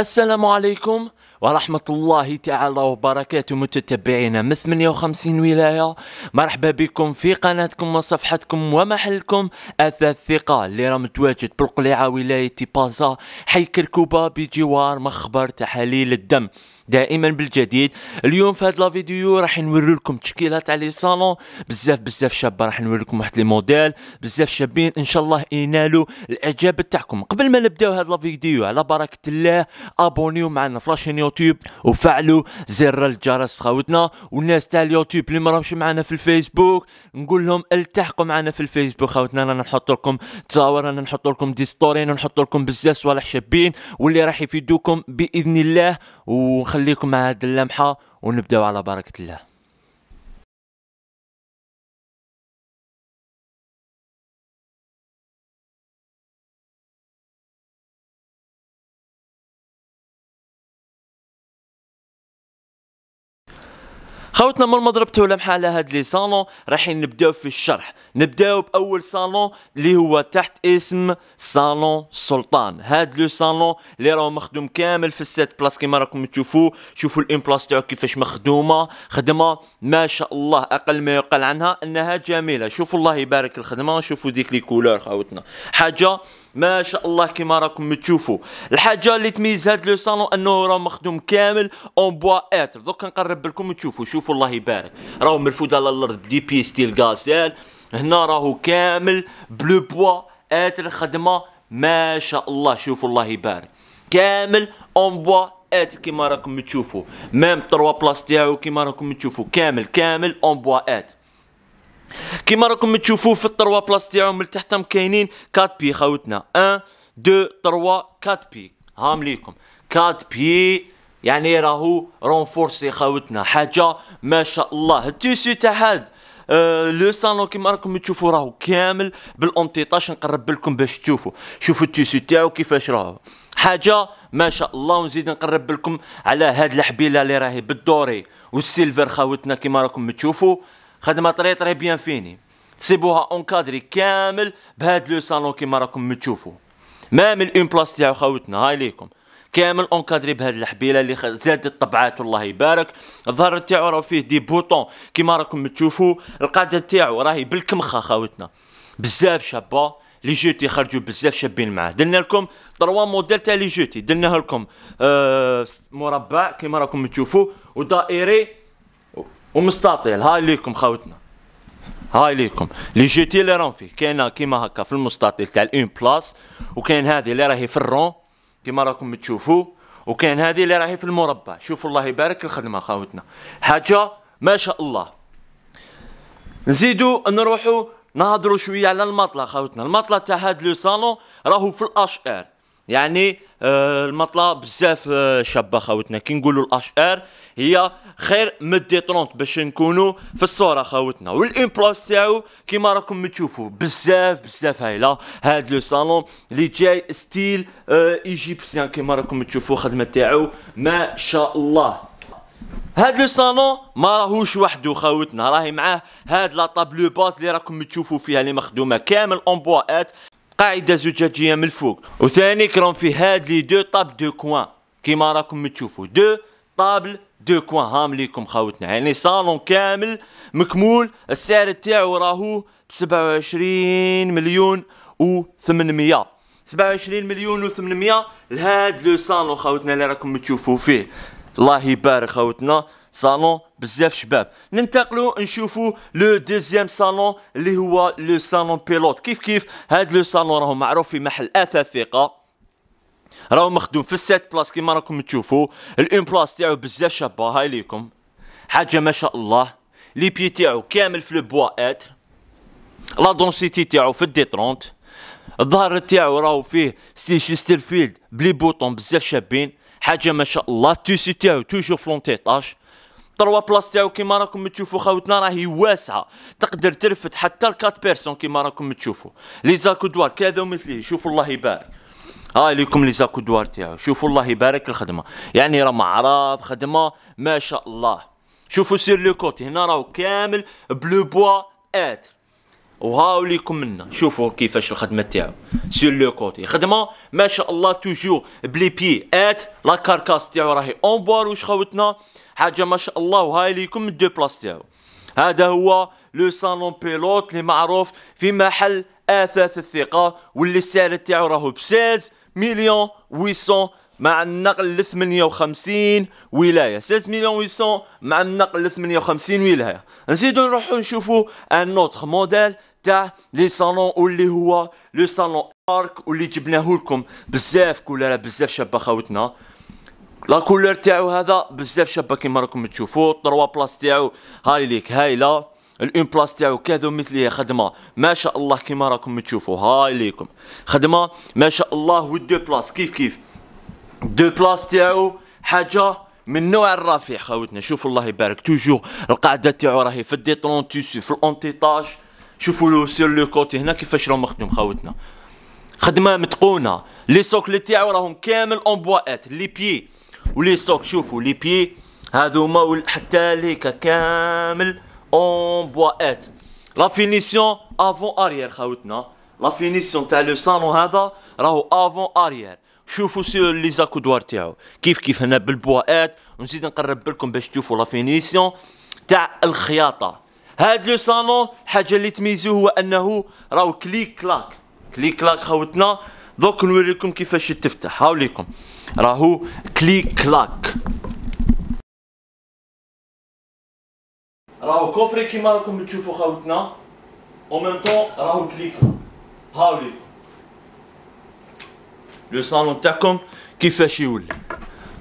السلام عليكم ورحمة الله تعالى وبركاته متتبعينا من 58 ولاية مرحبا بكم في قناتكم وصفحتكم ومحلكم أثاث ثقة اللي راه متواجد بالقليعة ولاية بازا حي كركوبة بجوار مخبر تحاليل الدم دائما بالجديد اليوم في هاد لا فيديو راح نوري لكم تشكيله تاع لي صالون بزاف بزاف شابه راح نوري لكم واحد لي موديل بزاف شابين ان شاء الله ينالوا الاعجاب تاعكم قبل ما نبداو هاد لا فيديو على بركه الله ابونيو معنا في لاشين يوتيوب وفعلوا زر الجرس خاوتنا والناس تاع اليوتيوب اللي مراهمش معنا في الفيسبوك نقول لهم التحقوا معنا في الفيسبوك خاوتنا رانا نحط لكم تصاور رانا نحط لكم دي ستوري نحط لكم بزاف صوالح شابين واللي راح يفيدوكم باذن الله وخلي خليكم مع هاد اللمحه ونبداو على بركه الله خوتنا من مضربته لمحة على هاد لي صالون رايحين نبداو في الشرح نبداو باول صالون اللي هو تحت اسم صالون سلطان هاد لو صالون اللي راهو مخدوم كامل في السات بلاص كيما راكم تشوفوا شوفوا الام بلاص تاعو كيفاش مخدومه خدمه ما شاء الله اقل ما يقال عنها انها جميله شوفوا الله يبارك الخدمه شوفوا ذيك لي كولور خوتنا حاجه ما شاء الله كيما راكم تشوفوا الحاجه اللي تميز هاد لو صالون انه راه مخدوم كامل اون بوا اتر دوك نقرب لكم تشوفوا شوفوا شوفوا الله يبارك راهو مرفود على الارض بدي ستيل الغازال هنا راهو كامل بلو بوا اتر خدمه ما شاء الله شوفوا الله يبارك كامل اون بوا ات كيما راكم تشوفوا ميم تروا بلاص تاعو كيما راكم تشوفوا كامل كامل اون بوا ات كيما راكم تشوفوا في التروا بلاص تاعو من تحتهم كاينين 4 بي خاوتنا 1 2 3 4 بي هام ليكم 4 بي يعني راهو رونفورسي خاوتنا حاجه ما شاء الله التيسو تاع هاد لو صالون كيما راكم تشوفوا راهو كامل بالامتيطاج نقرب لكم باش تشوفوا شوفوا التيسو تاعو كيفاش راهو حاجه ما شاء الله ونزيد نقرب لكم على هاد الحبيله اللي راهي بالدوري والسيلفر خاوتنا كيما راكم تشوفوا خدمه طري طري بيان فيني اون اونكادري كامل بهاد لو صالون كيما راكم تشوفوا مام الامبلاس بلاص تاعو خاوتنا هاي ليكم كامل اونكادري بهاد الحبيله اللي زادت طبعات الله يبارك الظهر تاعو راه فيه دي بوطون كيما راكم تشوفوا القاعده تاعو راهي بالكمخه خاوتنا بزاف شابه لي جوتي خرجوا بزاف شابين معاه درنا لكم تروا موديل تاع لي جوتي درناه لكم آه مربع كيما راكم تشوفوا ودائري ومستطيل هاي ليكم خاوتنا هاي ليكم لي جوتي اللي راهم فيه كاينه كيما هكا في المستطيل تاع الان بلاس وكاين هذه اللي راهي في الرون كما راكم تشوفوا وكاين هذه اللي راهي في المربع شوفوا الله يبارك الخدمه خاوتنا حاجه ما شاء الله نزيدو نروحو نهضروا شويه على المطله خاوتنا المطله تاع هاد لو صالون راهو في الاش ار يعني آه، المطلة بزاف آه، شابة خاوتنا كي نقولوا ار هي خير من ترونت باش نكونوا في الصورة خاوتنا والامبلاس تاعو كيما راكم تشوفوا بزاف بزاف هايلة هاد لو صالون اللي جاي ستيل آه، ايجيبسيان كيما راكم تشوفوا الخدمة تاعو ما شاء الله هاد لو صالون ما راهوش وحده خاوتنا راهي معاه هاد لا طابلو باس اللي راكم تشوفوا فيها اللي مخدومه كامل اون بوات قاعده زجاجيه من الفوق وثاني كرون في هاد لي دو طاب دو كوان كيما راكم تشوفوا دو طابل دو كوان هام ليكم خاوتنا يعني صالون كامل مكمول السعر تاعو راهو ب 27 مليون و 800 27 مليون و 800 لهاد لو صالون خاوتنا اللي راكم تشوفوا فيه الله يبارك خوتنا صالون بزاف شباب ننتقلوا نشوفوا لو دوزيام صالون اللي هو لو صالون بيلوت كيف كيف هاد لو صالون راهو معروف في محل اثاث ثقه راهو مخدوم في السات بلاص كيما راكم تشوفوا الام بلاص تاعو بزاف شابه هاي ليكم حاجه ما شاء الله لي بي تاعو كامل في لو بوا اتر لا دونسيتي تاعو في الدي 30 الظهر تاعو راهو فيه ستيشيستر فيلد بلي بوطون بزاف شابين حاجه ما شاء الله التيسي تاعو توجور فلون طاش تروا بلاص تاعو كيما راكم تشوفوا خاوتنا راهي واسعه تقدر ترفد حتى لكات بيرسون كيما راكم تشوفوا لي دوار كذا ومثله شوفوا الله يبارك هاي آه، ليكم لي دوار تاعو شوفوا الله يبارك الخدمه يعني راه معرض خدمه ما شاء الله شوفوا سير لو كوتي هنا راهو كامل بلو بوا اتر وهاو ليكم منا شوفوا كيفاش الخدمه تاعو سور لو كوتي خدمه ما شاء الله توجور بلي بي ات لا كاركاس تاعو راهي اون بوار واش خوتنا حاجه ما شاء الله وهاي ليكم الدو بلاص تاعو هذا هو لو سالون بيلوت اللي معروف في محل اثاث الثقه واللي السعر تاعو راهو ب 16 مليون 800 مع النقل ل 58 ولايه 16 مليون 800 مع النقل ل 58 ولايه نزيدو نروحو نشوفو ان اوتر موديل تاع لي صالون واللي هو لو صالون ارك واللي جبناه لكم بزاف كولر بزاف شابه خاوتنا لا كولور تاعو هذا بزاف شابه كيما راكم تشوفوا الطروا بلاص تاعو هاي ليك هايله الاون بلاص تاعو كذا مثليه خدمه ما شاء الله كيما راكم تشوفوا هاي ليكم خدمه ما شاء الله والدو بلاص كيف كيف دو بلاص تاعو حاجه من نوع الرفيع خاوتنا شوفوا الله يبارك توجور القاعده تاعو راهي في الديترون تيسو في الانتيطاج شوفوا سير لو كوتي هنا كيفاش راهم مخدوم خاوتنا خدمه متقونه لي سوكلي تاعو راهم كامل امبواات لي بي ولي سوك شوفوا لي بي هذوما حتى ليك كامل اون امبواات لا فينيسيون افون اريير خاوتنا لا فينيسيون تاع لو صالون هذا راهو افون اريير شوفوا سير لي زاكودوار تاعو كيف كيف هنا بالبواءات ونزيد نقرب لكم باش تشوفوا لا فينيسيون تاع الخياطه هاد لو صالون حاجه اللي تميزو هو انه راهو كليك كلاك كليك كلاك خوتنا دوك نوريكم كيفاش تفتح هاو ليكم راهو كليك كلاك راهو كوفري كيما راكم تشوفوا خوتنا او ميم طون راهو كليك هاو ليكم لو صالون تاعكم كيفاش يولي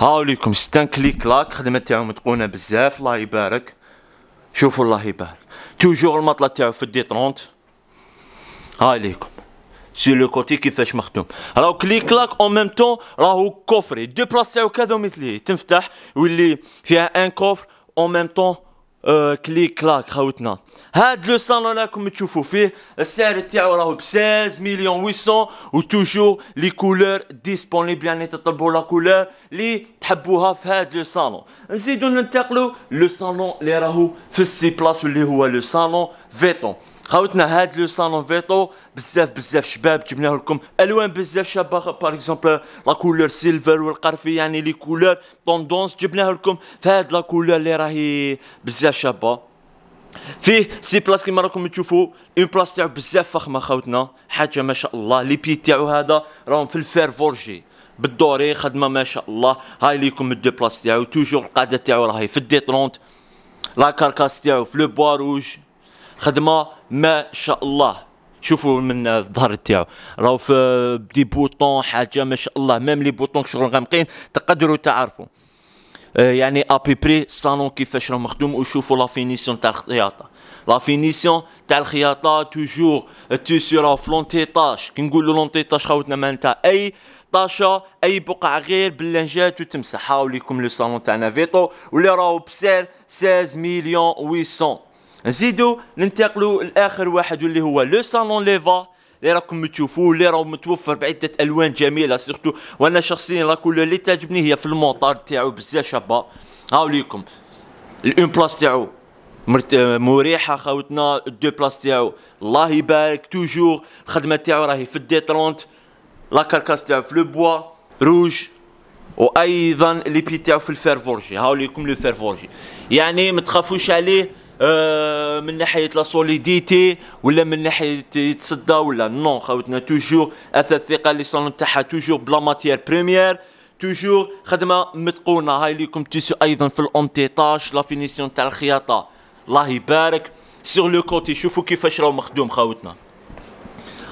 هاو ليكم ستان كليك كلاك خدمه تاعهم تقونا بزاف الله يبارك شوفوا الله يبارك توجور المطلة تاعو في الدي 30 هاي ليكم سي لو كوتي كيفاش مخدوم راهو كلي كلاك اون ميم طون راهو كوفري دو بلاص تاعو كذا مثلي تنفتح ويلي فيها ان كوفر اون ميم طون Euh, clique là, crautnant. Had le salon comme tu c'est à dire la 16 millions 800 ou toujours les couleurs disponibles, bien évidemment la couleur, les vous le salon. C'est le salon les roues, places, le salon خاوتنا هاد لو صالون فيتو بزاف بزاف شباب جبناه لكم الوان بزاف شابه باغ اكزومبل لا كولور سيلفر والقرفي يعني لي كولور طوندونس جبناه لكم في هاد لا كولور اللي راهي بزاف شابه فيه سي بلاص كيما راكم تشوفوا اون بلاص تاعو بزاف فخمه خاوتنا حاجه ما شاء الله لي بي تاعو هذا راهم في الفير فورجي بالدوري خدمه ما شاء الله هاي ليكم الدو بلاص تاعو توجور القاده تاعو راهي في الديترونت لا كاركاس تاعو في لو بواروج خدمه ما شاء الله شوفوا من الظهر تاعو راهو في دي بوطون حاجه ما شاء الله ميم لي بوطون شغل غامقين تقدروا تعرفوا آه، يعني ابي بري الصالون كيفاش راه مخدوم وشوفوا لا فينيسيون تاع الخياطه لا فينيسيون تاع الخياطه توجور التيسي راه في لونتيطاج كي نقولوا لونتيطاج خاوتنا معناتها اي طاشة اي بقعة غير باللنجات وتمسح ليكم لو صالون تاعنا فيتو واللي راهو بسعر 16 مليون 800 نزيدو ننتقلوا لاخر واحد واللي هو لو سالون ليفا اللي راكم تشوفوه اللي راه متوفر بعده الوان جميله سيرتو وانا شخصيا لا كل اللي تعجبني هي في المونطار تاعو بزاف شابه هاو ليكم الان بلاص تاعو مريحه خاوتنا الدو بلاص تاعو الله يبارك توجور الخدمه تاعو راهي في الديترونت لا كاركاس تاعو في لو بوا روج وايضا لي بي تاعو في الفير فورجي هاو ليكم لو فير فورجي يعني ما تخافوش عليه Euh, من ناحيه لا سوليديتي ولا من ناحيه يتصدى ولا نو خاوتنا توجور اثاث الثقه اللي صالون تاعها توجور بلا ماتيير بريمير توجور خدمه متقونه هاي ليكم تيسو ايضا في طاش لا فينيسيون تاع الخياطه الله يبارك سيغ لو كوتي شوفوا كيفاش راهو مخدوم خاوتنا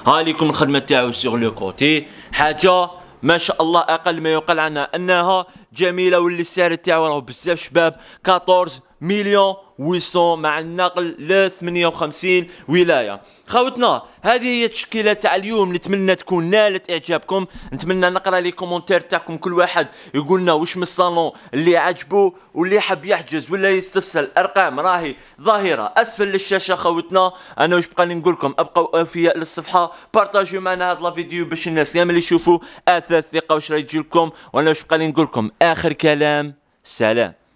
هاي ليكم الخدمه تاعو سيغ لو كوتي حاجه ما شاء الله اقل ما يقال عنها انها جميله واللي السعر تاعو راهو بزاف شباب 14 مليون 800 مع النقل ل 58 ولايه خوتنا هذه هي التشكيله تاع اليوم اللي نتمنى تكون نالت اعجابكم نتمنى نقرا لي كومونتير تاعكم كل واحد يقول لنا واش من الصالون اللي عجبه واللي حب يحجز ولا يستفسر ارقام راهي ظاهره اسفل الشاشه خوتنا انا واش بقى نقول لكم ابقوا اوفياء للصفحه بارطاجيو معنا هاد الفيديو باش الناس اللي يشوفوا اثاث ثقه واش راه تجي لكم وانا واش بقى نقول لكم اخر كلام سلام